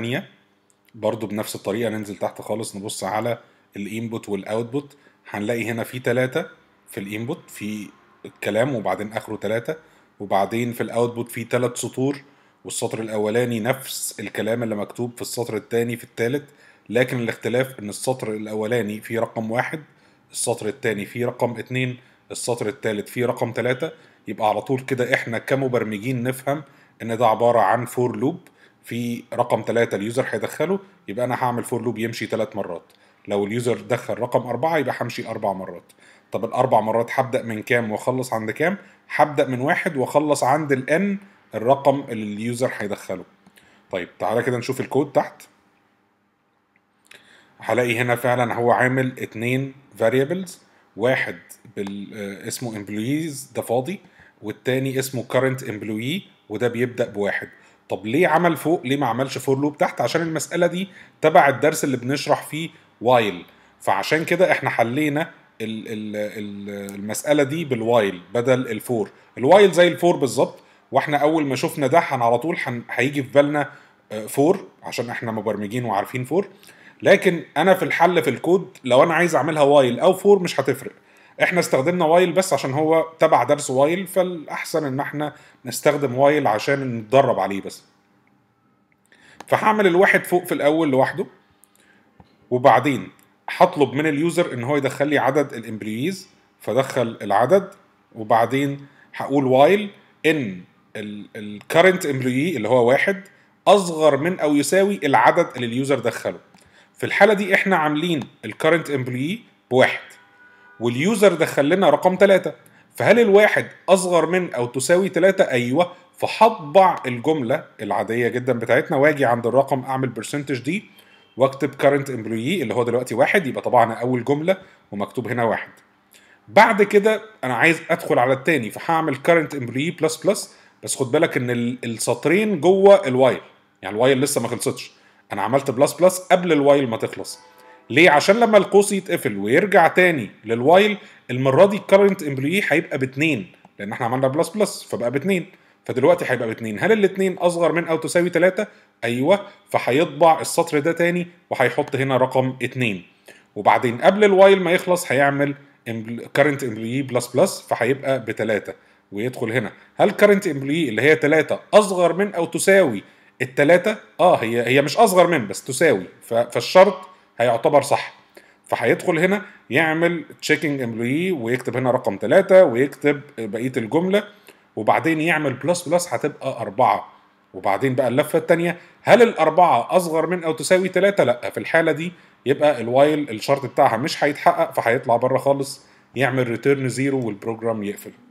8 برضو بنفس الطريقه ننزل تحت خالص نبص على الانبوت والاوتبوت هنلاقي هنا في 3 في الانبوت في الكلام وبعدين اخره 3 وبعدين في الاوتبوت في 3 سطور والسطر الاولاني نفس الكلام اللي مكتوب في السطر الثاني في الثالث لكن الاختلاف ان السطر الاولاني فيه رقم واحد السطر الثاني فيه رقم اتنين السطر الثالث فيه رقم ثلاثة يبقى على طول كده احنا كمبرمجين نفهم ان ده عبارة عن فور لوب في رقم ثلاثة اليوزر هيدخله يبقى أنا هعمل فور لوب يمشي ثلاث مرات لو اليوزر دخل رقم أربعة يبقى همشي أربع مرات طب الأربع مرات هبدأ من كام وأخلص عند كام؟ هبدأ من واحد وأخلص عند N الرقم اللي اليوزر هيدخله طيب تعالى كده نشوف الكود تحت هلاقي هنا فعلا هو عامل اتنين variables واحد آه، اسمه employees ده فاضي والتاني اسمه current employee وده بيبدأ بواحد طب ليه عمل فوق ليه ما عملش فور لوب تحت عشان المساله دي تبع الدرس اللي بنشرح فيه وايل فعشان كده احنا حلينا الـ الـ الـ المساله دي بالوايل بدل الفور الوايل زي الفور بالظبط واحنا اول ما شفنا ده هن على طول هيجي في بالنا آه، فور عشان احنا مبرمجين وعارفين فور لكن انا في الحل في الكود لو انا عايز اعملها وايل او فور مش هتفرق احنا استخدمنا وايل بس عشان هو تبع درس وايل فالاحسن ان احنا نستخدم وايل عشان نتدرب عليه بس فهعمل الواحد فوق في الاول لوحده وبعدين هطلب من اليوزر ان هو يدخل لي عدد الامبلويز فدخل العدد وبعدين هقول وايل ان الكرنت امبلوي اللي هو واحد اصغر من او يساوي العدد اللي اليوزر دخله في الحاله دي احنا عاملين الكرنت امبلوي بواحد واليوزر دخل لنا رقم 3 فهل الواحد اصغر من او تساوي 3 ايوه فهطبع الجمله العاديه جدا بتاعتنا واجي عند الرقم اعمل برسنتج دي واكتب current employee اللي هو دلوقتي واحد يبقى طبعنا اول جمله ومكتوب هنا واحد بعد كده انا عايز ادخل على الثاني فهعمل current employee بلس بلس بس خد بالك ان السطرين جوه الوايل يعني الوايل لسه ما خلصتش انا عملت بلس بلس قبل الوايل ما تخلص ليه عشان لما القوس يتقفل ويرجع تاني للوايل المره دي الكرنت امبلوي هيبقى باتنين لان احنا عملنا بلس بلس فبقى باتنين فدلوقتي هيبقى باتنين هل الاتنين اصغر من او تساوي تلاتة ايوه فهيطبع السطر ده تاني وهيحط هنا رقم اتنين وبعدين قبل الوايل ما يخلص هيعمل كارنت امبلوي بلس بلس فهيبقى بتلاتة ويدخل هنا هل كارنت امبلوي اللي هي تلاتة اصغر من او تساوي التلاتة اه هي هي مش اصغر من بس تساوي فالشرط هيعتبر صح فهيدخل هنا يعمل تشيكينج امبلوي ويكتب هنا رقم ثلاثة ويكتب بقية الجملة وبعدين يعمل بلس بلس هتبقى أربعة وبعدين بقى اللفة الثانية هل الأربعة أصغر من أو تساوي ثلاثة؟ لأ في الحالة دي يبقى الوايل الشرط بتاعها مش هيتحقق فهيطلع بره خالص يعمل ريتيرن زيرو والبروجرام يقفل